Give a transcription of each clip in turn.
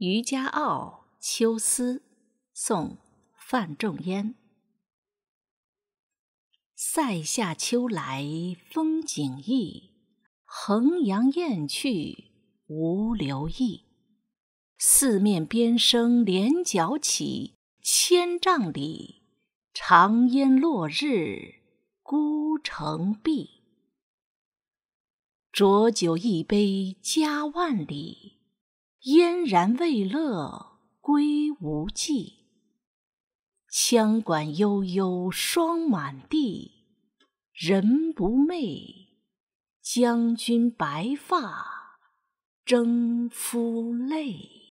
《渔家傲·秋思》宋·范仲淹。塞下秋来风景异，衡阳雁去无留意。四面边声连角起，千嶂里，长烟落日孤城闭。浊酒一杯家万里。燕然未勒归无计，羌管悠悠霜满地。人不寐，将军白发，征夫泪。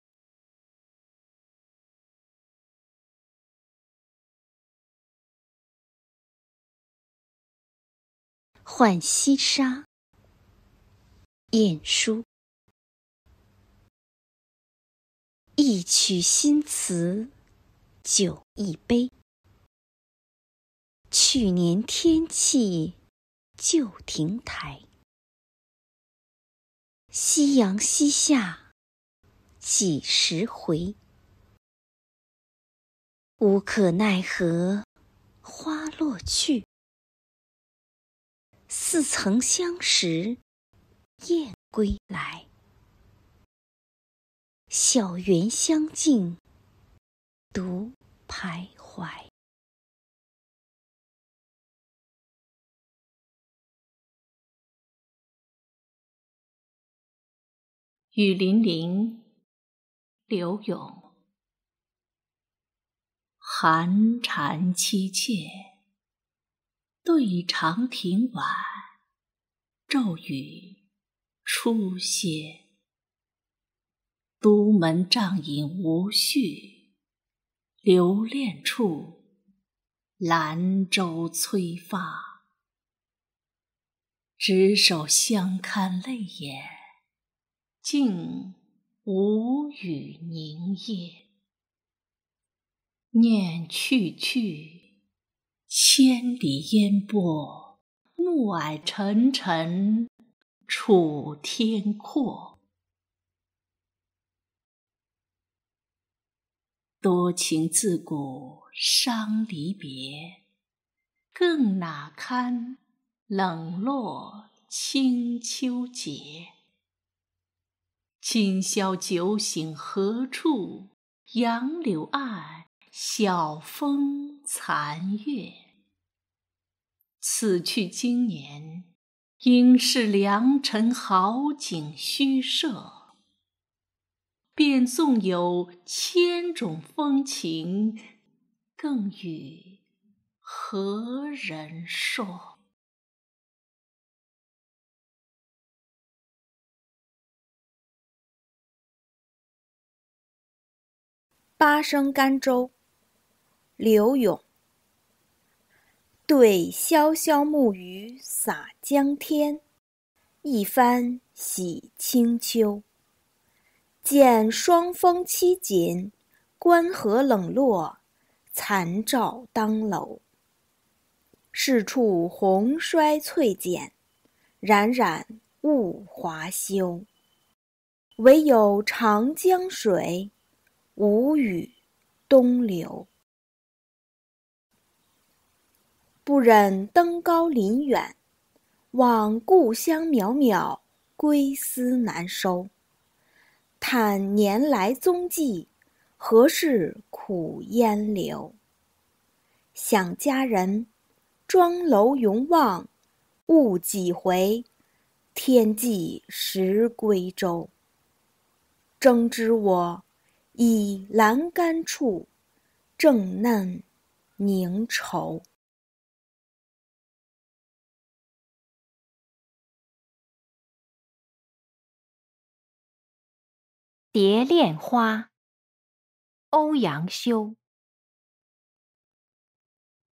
《浣溪沙》晏殊一曲新词，酒一杯。去年天气，旧亭台。夕阳西下，几时回？无可奈何，花落去。似曾相识，燕归来。小园香径，独徘徊。雨霖铃，柳永。寒蝉凄切，对长亭晚，骤雨初歇。都门帐饮无绪，留恋处，兰舟催发。执手相看泪眼，竟无语凝噎。念去去，千里烟波，暮霭沉沉，楚天阔。多情自古伤离别，更哪堪冷落清秋节？今宵酒醒何处？杨柳岸，晓风残月。此去经年，应是良辰好景虚设。便纵有千种风情，更与何人说？八声甘州，刘永。对潇潇暮雨洒江天，一番洗清秋。见双峰凄紧，关河冷落，残照当楼。是处红衰翠减，冉冉物华休。唯有长江水，无语东流。不忍登高临远，望故乡渺渺，归思难收。叹年来踪迹，何事苦烟柳？想佳人，妆楼云望，误几回？天际识归舟。争知我，倚栏杆处，正嫩凝愁。《蝶恋花》欧阳修：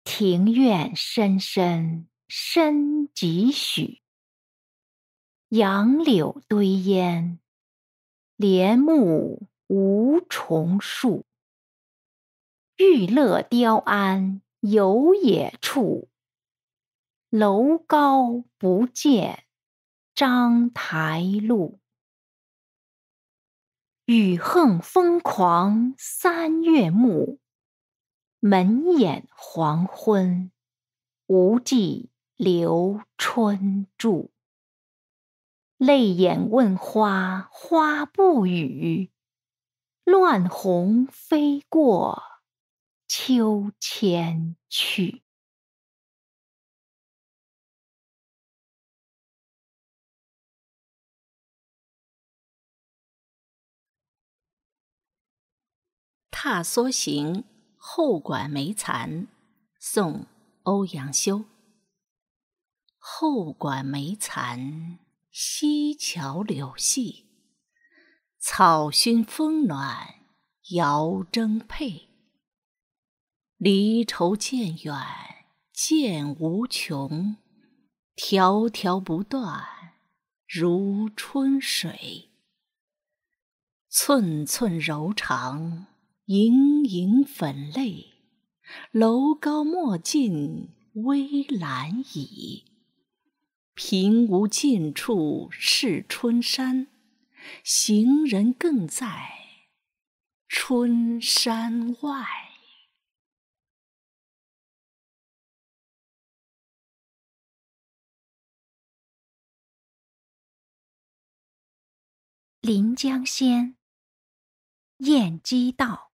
庭院深深深几许？杨柳堆烟，帘幕无重数。玉勒雕鞍游冶处，楼高不见章台路。雨横风狂三月暮，门掩黄昏，无计留春住。泪眼问花，花不语。乱红飞过秋千去。踏梭行，后馆梅残。宋·欧阳修。后馆梅残，溪桥柳细，草熏风暖，遥争佩。离愁渐远渐无穷，迢迢不断如春水。寸寸柔肠。盈盈粉泪，楼高莫近危阑倚。平无近处是春山，行人更在春山外。临江仙，晏几道。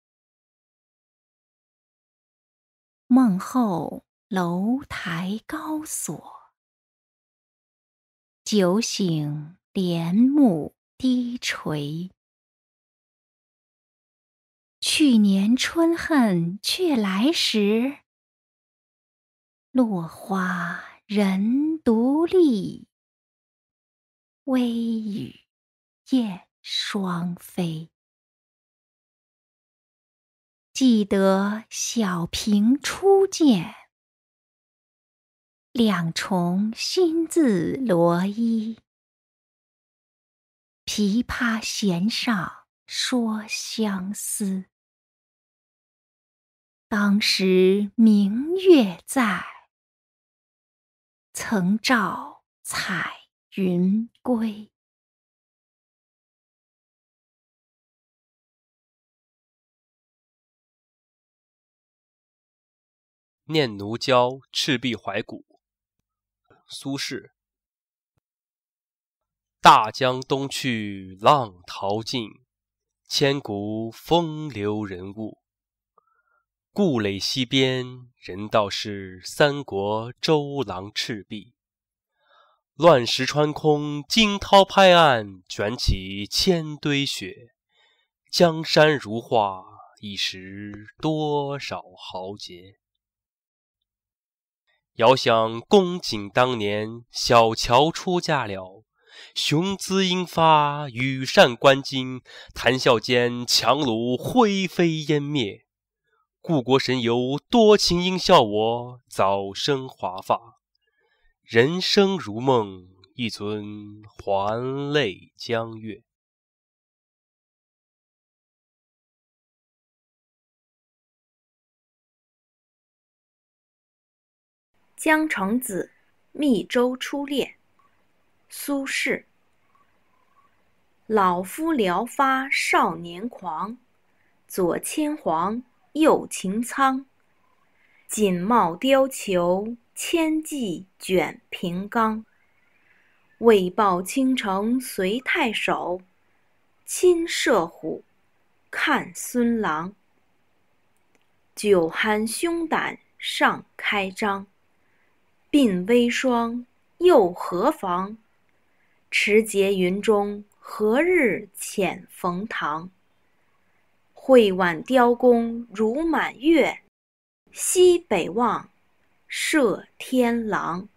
梦后楼台高锁，酒醒帘幕低垂。去年春恨却来时，落花人独立，微雨燕双飞。记得小平初见，两重心字罗衣。琵琶弦上说相思。当时明月在，曾照彩云归。《念奴娇·赤壁怀古》苏轼：大江东去，浪淘尽，千古风流人物。故垒西边，人道是三国周郎赤壁。乱石穿空，惊涛拍岸，卷起千堆雪。江山如画，一时多少豪杰。遥想公瑾当年，小乔出嫁了，雄姿英发，羽扇纶巾，谈笑间，樯橹灰飞烟灭。故国神游，多情应笑我，早生华发。人生如梦，一尊还酹江月。《江城子·密州出猎》苏轼。老夫聊发少年狂，左牵黄，右擎苍。锦帽貂裘，千骑卷平冈。为报倾城随太守，亲射虎，看孙郎。酒酣胸胆尚开张。鬓微霜，又何妨？持节云中，何日遣冯唐？会挽雕弓如满月，西北望，射天狼。《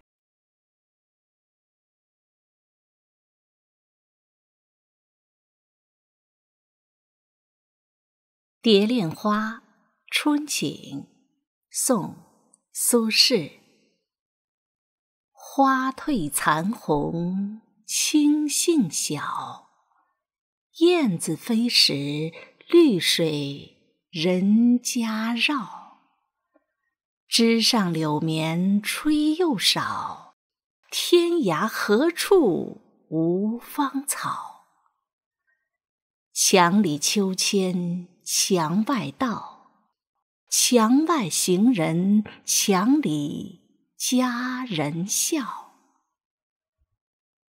蝶恋花·春景》，宋·苏轼。花褪残红青杏小，燕子飞时绿水人家绕。枝上柳绵吹又少，天涯何处无芳草？墙里秋千墙外道，墙外行人墙里。佳人笑，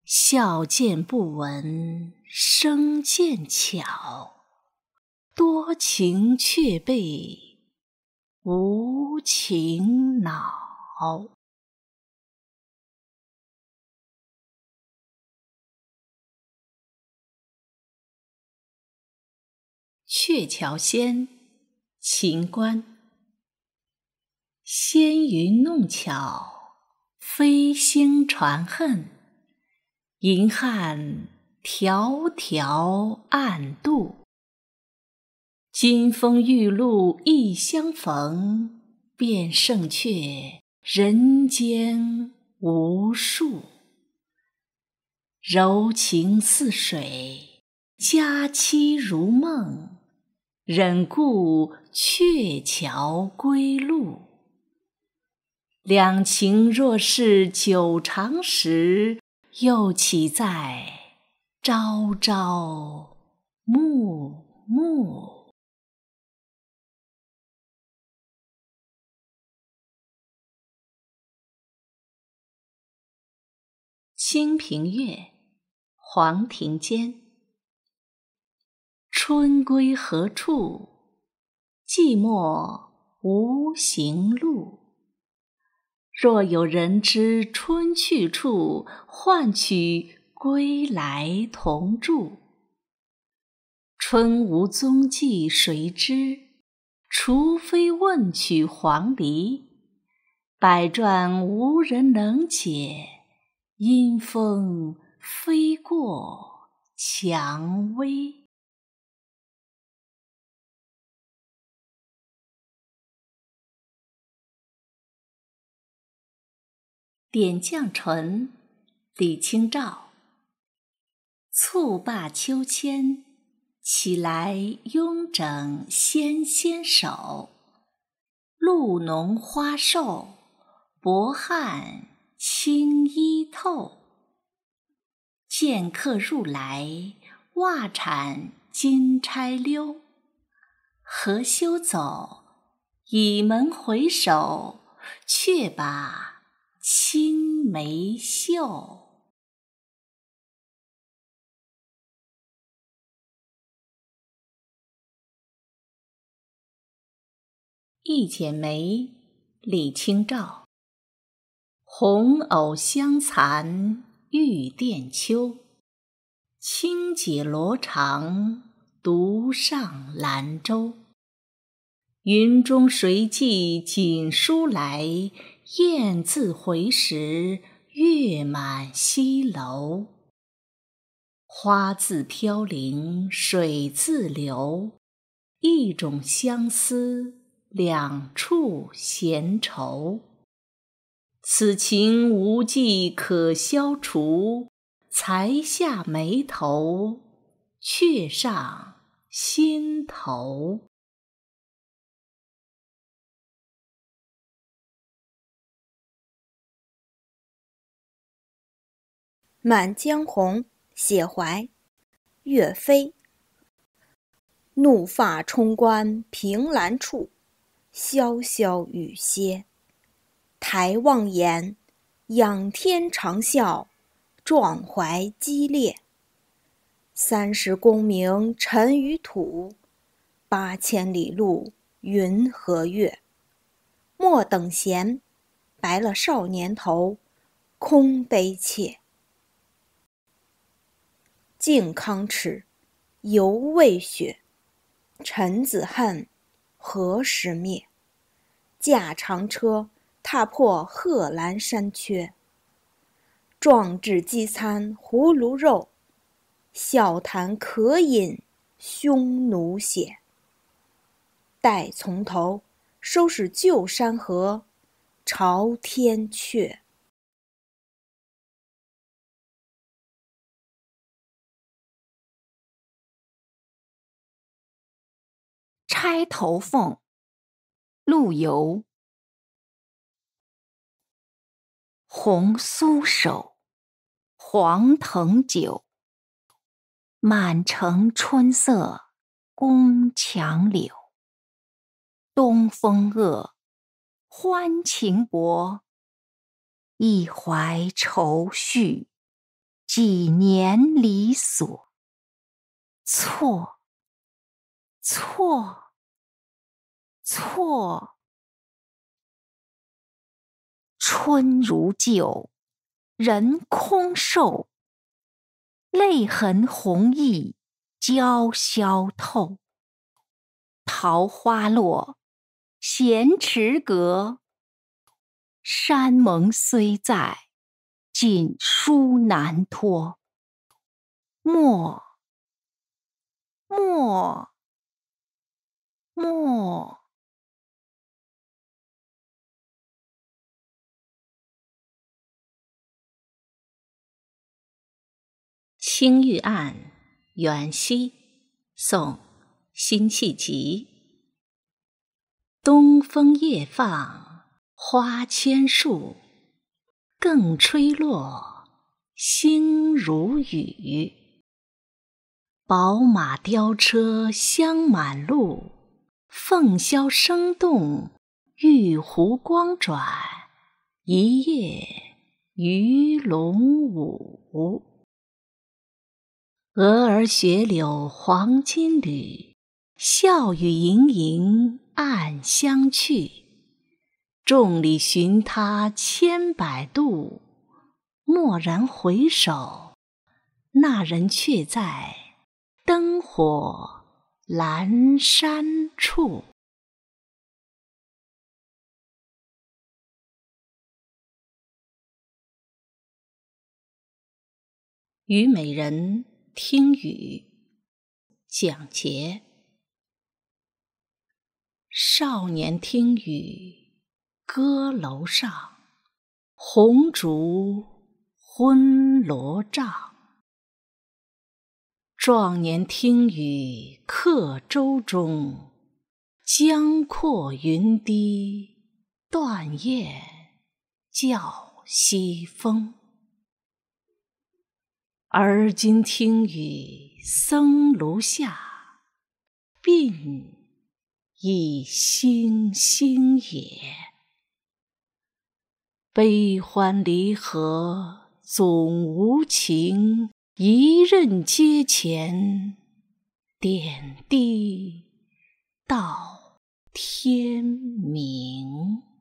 笑见不闻声渐悄，多情却被无情恼。《鹊桥仙》秦观。纤云弄巧，飞星传恨，银汉迢迢暗度。金风玉露一相逢，便胜却人间无数。柔情似水，佳期如梦，忍顾鹊桥归路。两情若是久长时，又岂在朝朝暮暮？《清平乐》黄庭坚。春归何处？寂寞无行路。若有人知春去处，唤取归来同住。春无踪迹谁知？除非问取黄鹂。百啭无人能解，因风飞过蔷薇。点绛唇，李清照。簇罢秋千，起来慵整纤纤手。露浓花瘦，薄汗轻衣透。见客入来，袜铲金钗溜。何羞走，倚门回首，却把。青梅嗅。一剪梅，李清照。红藕香残玉簟秋，轻解罗裳，独上兰舟。云中谁寄锦书来？雁字回时，月满西楼。花自飘零，水自流。一种相思，两处闲愁。此情无计可消除，才下眉头，却上心头。《满江红·写怀》岳飞，怒发冲冠，凭栏处，潇潇雨歇。抬望眼，仰天长啸，壮怀激烈。三十功名尘与土，八千里路云和月。莫等闲，白了少年头，空悲切。靖康耻，犹未雪；臣子恨，何时灭？驾长车，踏破贺兰山缺。壮志饥餐胡虏肉，笑谈渴饮匈奴血。待从头，收拾旧山河，朝天阙。《钗头凤》陆游，红酥手，黄藤酒，满城春色宫墙柳。东风恶，欢情薄，一怀愁绪，几年离索。错，错。错，春如旧，人空瘦。泪痕红浥鲛绡透。桃花落，闲池阁。山盟虽在，锦书难托。莫，莫，莫。青玉案·元夕，宋·辛弃疾。东风夜放花千树，更吹落，星如雨。宝马雕车香满路，凤箫声动，玉壶光转，一夜鱼龙舞。蛾儿雪柳黄金缕，笑语盈盈暗香去。众里寻他千百度，蓦然回首，那人却在，灯火阑珊处。虞美人。听雨，蒋捷。少年听雨歌楼上，红烛昏罗帐。壮年听雨客舟中，江阔云低，断雁叫西风。而今听雨僧庐下，鬓已星星也。悲欢离合总无情，一任阶前点滴到天明。